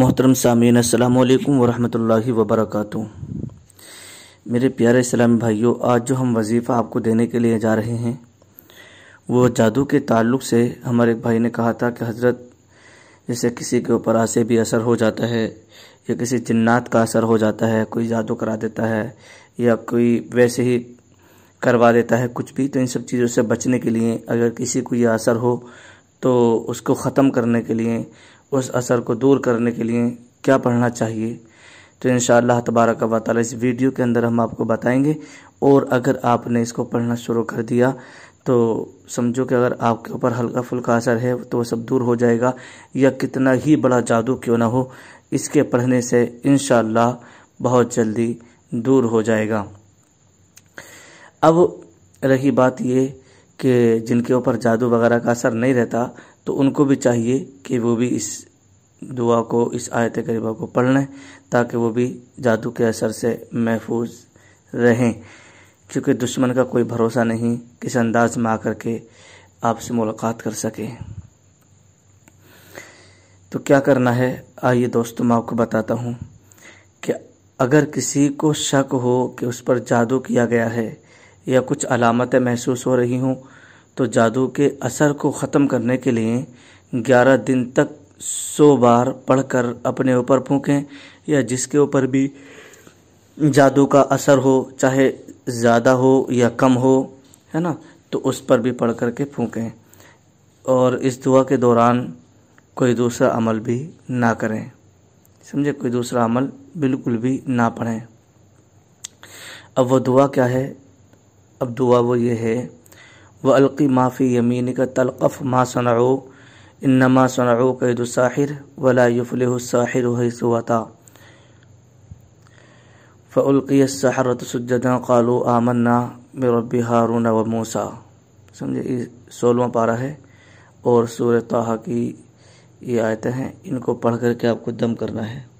मोहतरम सामीन अल्लाम वरहमल वबरक मेरे प्यारे इस्लामी भाइयों आज जो हम वजीफ़ा आपको देने के लिए जा रहे हैं वो जादू के ताल्लुक से हमारे भाई ने कहा था कि हज़रत जैसे किसी के ऊपर आसे भी असर हो जाता है या किसी जन्नात का असर हो जाता है कोई जादू करा देता है या कोई वैसे ही करवा देता है कुछ भी तो इन सब चीज़ों से बचने के लिए अगर किसी को यह असर हो तो उसको ख़त्म करने के लिए उस असर को दूर करने के लिए क्या पढ़ना चाहिए तो इन शाह तबारक वाली इस वीडियो के अंदर हम आपको बताएंगे और अगर आपने इसको पढ़ना शुरू कर दिया तो समझो कि अगर आपके ऊपर हल्का फुल्का असर है तो वह सब दूर हो जाएगा या कितना ही बड़ा जादू क्यों ना हो इसके पढ़ने से इन बहुत जल्दी दूर हो जाएगा अब रही बात ये के जिनके ऊपर जादू वगैरह का असर नहीं रहता तो उनको भी चाहिए कि वो भी इस दुआ को इस आयत करीबा को पढ़ लें ताकि वो भी जादू के असर से महफूज रहें क्योंकि दुश्मन का कोई भरोसा नहीं किस अंदाज में आकर के आपसे मुलाकात कर सके तो क्या करना है आइए दोस्तों मैं आपको बताता हूँ कि अगर किसी को शक हो कि उस पर जादू किया गया है या कुछ अलामतें महसूस हो रही हों तो जादू के असर को ख़त्म करने के लिए 11 दिन तक सौ बार पढ़कर अपने ऊपर फूकें या जिसके ऊपर भी जादू का असर हो चाहे ज़्यादा हो या कम हो है ना तो उस पर भी पढ़ कर के फूकें और इस दुआ के दौरान कोई दूसरा अमल भी ना करें समझे कोई दूसरा अमल बिल्कुल भी ना पढ़ें अब वो दुआ क्या है अब दुआ वो ये है व माफ़ी यमीन का तलक़फ़ मा सनाओ नमा सनाओ कैदुसाहिर वला युफलसाहिर वता फ़लक़ीसहरत सजदा कालो आमन्ना मेरब हारून व मूसा समझे ये सोलवा पारा है और सूर तहा की ये आयतें हैं इनको पढ़ करके आपको दम करना है